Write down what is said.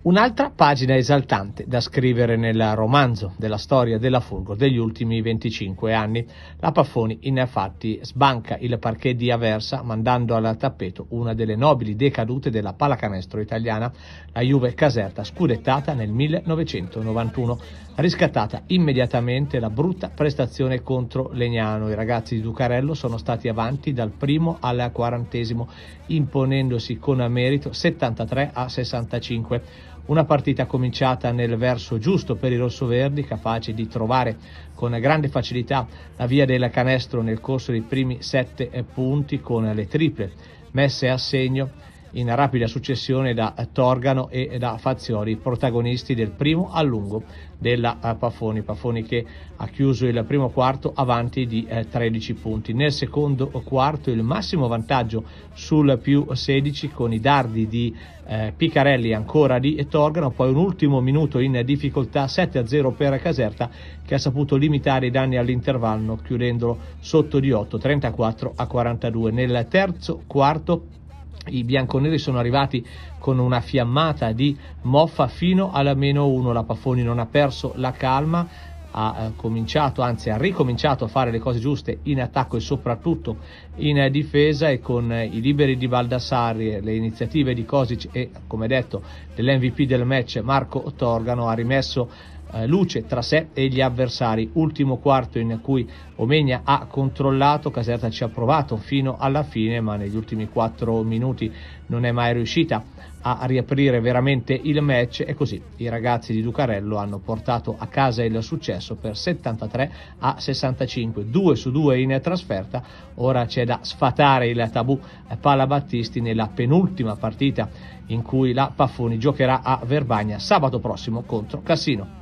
Un'altra pagina esaltante da scrivere nel romanzo della storia della Fulgor degli ultimi 25 anni. La Paffoni infatti sbanca il parquet di Aversa mandando al tappeto una delle nobili decadute della pallacanestro italiana, la Juve Caserta scudettata nel 1991. Riscattata immediatamente la brutta prestazione contro Legnano. I ragazzi di Ducarello sono stati avanti dal primo al quarantesimo, imponendosi con merito 73 a 65. Una partita cominciata nel verso giusto per i rossoverdi, capaci di trovare con grande facilità la via del canestro nel corso dei primi sette punti con le triple messe a segno in rapida successione da Torgano e da Fazioli, protagonisti del primo allungo della eh, Paffoni. Paffoni che ha chiuso il primo quarto avanti di 13 eh, punti. Nel secondo quarto il massimo vantaggio sul più 16 con i dardi di eh, Piccarelli ancora di Torgano, poi un ultimo minuto in difficoltà 7-0 per Caserta che ha saputo limitare i danni all'intervallo chiudendolo sotto di 8, 34 a 42. Nel terzo quarto i bianconeri sono arrivati con una fiammata di moffa fino alla meno 1. La Pafoni non ha perso la calma, ha eh, cominciato, anzi ha ricominciato a fare le cose giuste in attacco e soprattutto in difesa e con eh, i liberi di Baldassarri, eh, le iniziative di Kosic e come detto dell'MVP del match Marco Torgano ha rimesso eh, luce tra sé e gli avversari. Ultimo quarto in cui Omegna ha controllato, Caserta ci ha provato fino alla fine, ma negli ultimi quattro minuti non è mai riuscita a riaprire veramente il match e così i ragazzi di Ducarello hanno portato a casa il successo per 73 a 65, 2 su 2 in trasferta, ora c'è da sfatare il tabù Palabattisti nella penultima partita in cui la Paffoni giocherà a Verbagna sabato prossimo contro Cassino.